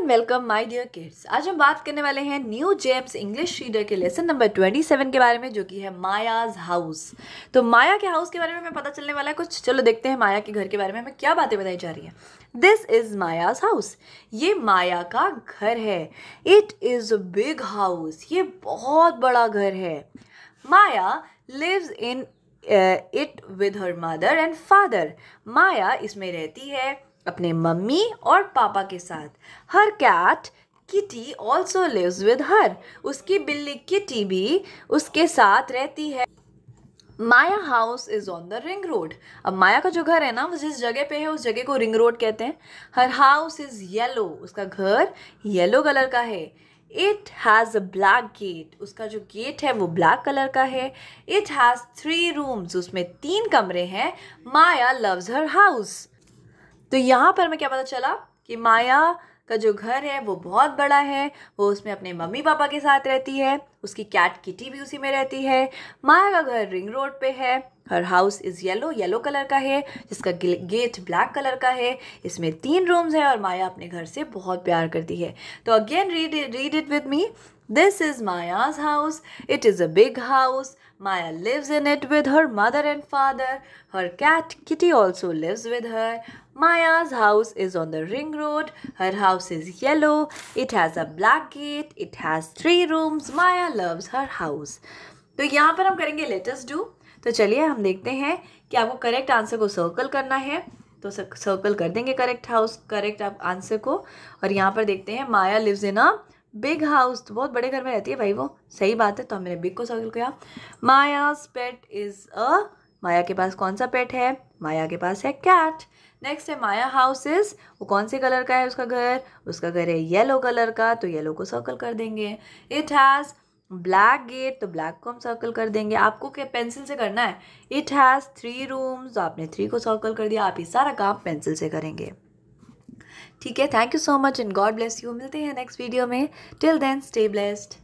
And welcome my dear kids आज हम बात करने वाले हैं न्यू जेम्स इंग्लिश रीडर के लेसन नंबर 27 के बारे में जो कि है मायाज हाउस तो माया के हाउस के बारे में हमें पता चलने वाला है कुछ चलो देखते हैं माया के घर के बारे में हमें क्या बातें बताई जा रही हैं दिस इज़ मायाज हाउस ये माया का घर है it is a big house ये बहुत बड़ा घर है Maya lives in it with her mother and father Maya इसमें रहती है अपने मम्मी और पापा के साथ her cat Kitty also lives with her उसकी बिल्ली किटी भी उसके साथ रहती है Maya house is on the ring road अब माया का जो घर है ना वो जिस जगह पे है उस जगह को रिंग रोड कहते हैं हर हाउस इज़ येलो उसका घर येलो कलर का है it has a black gate उसका जो गेट है वो ब्लैक कलर का है इट हैज़ थ्री रूम्स उसमें तीन कमरे हैं माया लव्स हर हाउस तो यहाँ पर हमें क्या पता चला कि माया का जो घर है वो बहुत बड़ा है वो उसमें अपने मम्मी पापा के साथ रहती है उसकी कैट किटी भी उसी में रहती है माया का घर रिंग रोड पे है her house is yellow yellow colour का है जिसका गेट ब्लैक कलर का है इसमें तीन रूम्स हैं और माया अपने घर से बहुत प्यार करती है तो again read read it with me This is Maya's house. It is a big house. Maya lives in it with her mother and father. Her cat Kitty also lives with her. Maya's house is on the ring road. Her house is yellow. It has a black gate. It has three rooms. Maya loves her house. तो यहाँ पर हम करेंगे latest do तो चलिए हम देखते हैं कि आपको करेक्ट आंसर को सर्कल करना है तो सर्कल कर देंगे करेक्ट हाउस करेक्ट आप आंसर को और यहाँ पर देखते हैं Maya lives in a big house तो बहुत बड़े घर में रहती है भाई वो सही बात है तो हमने बिग को सर्कल किया मायाज पेट इज़ अ माया के पास कौन सा पेट है माया के पास है कैट नेक्स्ट है माया हाउसेस वो कौन से कलर का है उसका घर उसका घर है येलो कलर का तो येलो को सर्कल कर देंगे इट हैज़ ब्लैक गेट तो ब्लैक को हम सर्कल कर देंगे आपको क्या पेंसिल से करना है इट हैज़ थ्री रूम्स तो आपने थ्री को सर्कल कर दिया आप ये सारा काम पेंसिल से करेंगे ठीक है thank you so much and God bless you मिलते हैं नेक्स्ट वीडियो में टिल देन स्टे ब्लेस्ड